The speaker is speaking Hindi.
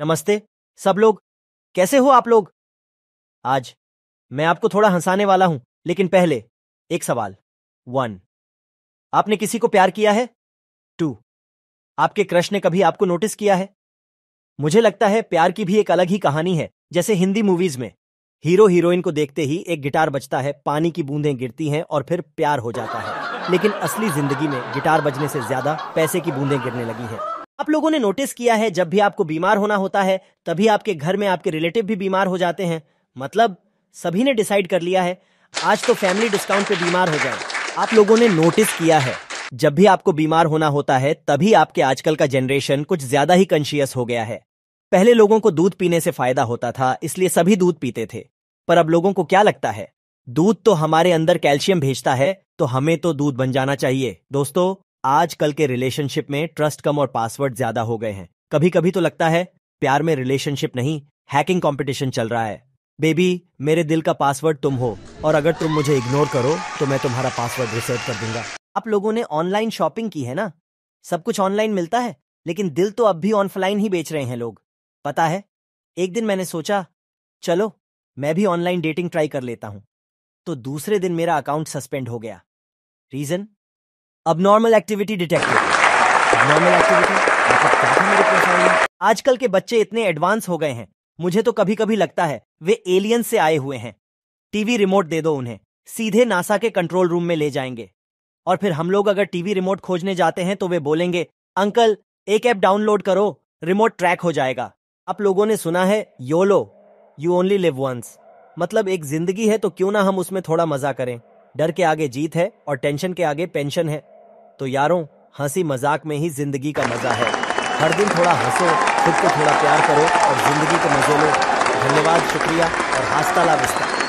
नमस्ते सब लोग कैसे हो आप लोग आज मैं आपको थोड़ा हंसाने वाला हूं लेकिन पहले एक सवाल वन आपने किसी को प्यार किया है टू आपके क्रश ने कभी आपको नोटिस किया है मुझे लगता है प्यार की भी एक अलग ही कहानी है जैसे हिंदी मूवीज में हीरो हीरोइन को देखते ही एक गिटार बजता है पानी की बूंदें गिरती हैं और फिर प्यार हो जाता है लेकिन असली जिंदगी में गिटार बजने से ज्यादा पैसे की बूंदें गिरने लगी है आप लोगों ने नोटिस किया है जब भी आपको बीमार होना होता है तभी आपके घर में आपके रिलेटिव भी बीमार हो जाते हैं मतलब सभी ने डिसाइड कर लिया है आज तो फैमिली डिस्काउंट पे बीमार हो जाए आप लोगों ने नोटिस किया है जब भी आपको बीमार होना होता है तभी आपके आजकल का जनरेशन कुछ ज्यादा ही कंशियस हो गया है पहले लोगों को दूध पीने से फायदा होता था इसलिए सभी दूध पीते थे पर अब लोगों को क्या लगता है दूध तो हमारे अंदर कैल्शियम भेजता है तो हमें तो दूध बन जाना चाहिए दोस्तों आजकल के रिलेशनशिप में ट्रस्ट कम और पासवर्ड ज्यादा हो गए हैं कभी कभी तो लगता है प्यार में रिलेशनशिप नहीं हैकिंग कंपटीशन चल रहा है बेबी मेरे दिल का पासवर्ड तुम हो और अगर तुम मुझे इग्नोर करो तो मैं तुम्हारा पासवर्ड रिसेट कर दूंगा आप लोगों ने ऑनलाइन शॉपिंग की है ना सब कुछ ऑनलाइन मिलता है लेकिन दिल तो अब भी ऑनलाइन ही बेच रहे हैं लोग पता है एक दिन मैंने सोचा चलो मैं भी ऑनलाइन डेटिंग ट्राई कर लेता हूं तो दूसरे दिन मेरा अकाउंट सस्पेंड हो गया reason abnormal activity detected abnormal activity आजकल के बच्चे इतने एडवांस हो गए हैं मुझे तो कभी कभी लगता है वे एलियन से आए हुए हैं टीवी रिमोट दे दो उन्हें सीधे नासा के कंट्रोल रूम में ले जाएंगे और फिर हम लोग अगर टीवी रिमोट खोजने जाते हैं तो वे बोलेंगे अंकल एक ऐप डाउनलोड करो रिमोट ट्रैक हो जाएगा आप लोगों ने सुना है YOLO you only live once मतलब एक जिंदगी है तो क्यों ना हम उसमें थोड़ा मजा करें डर के आगे जीत है और टेंशन के आगे पेंशन है तो यारों हंसी मजाक में ही जिंदगी का मजा है हर दिन थोड़ा हंसो खुद को थोड़ा प्यार करो और जिंदगी के मजे लो धन्यवाद शुक्रिया और हास्ता लाविस्ता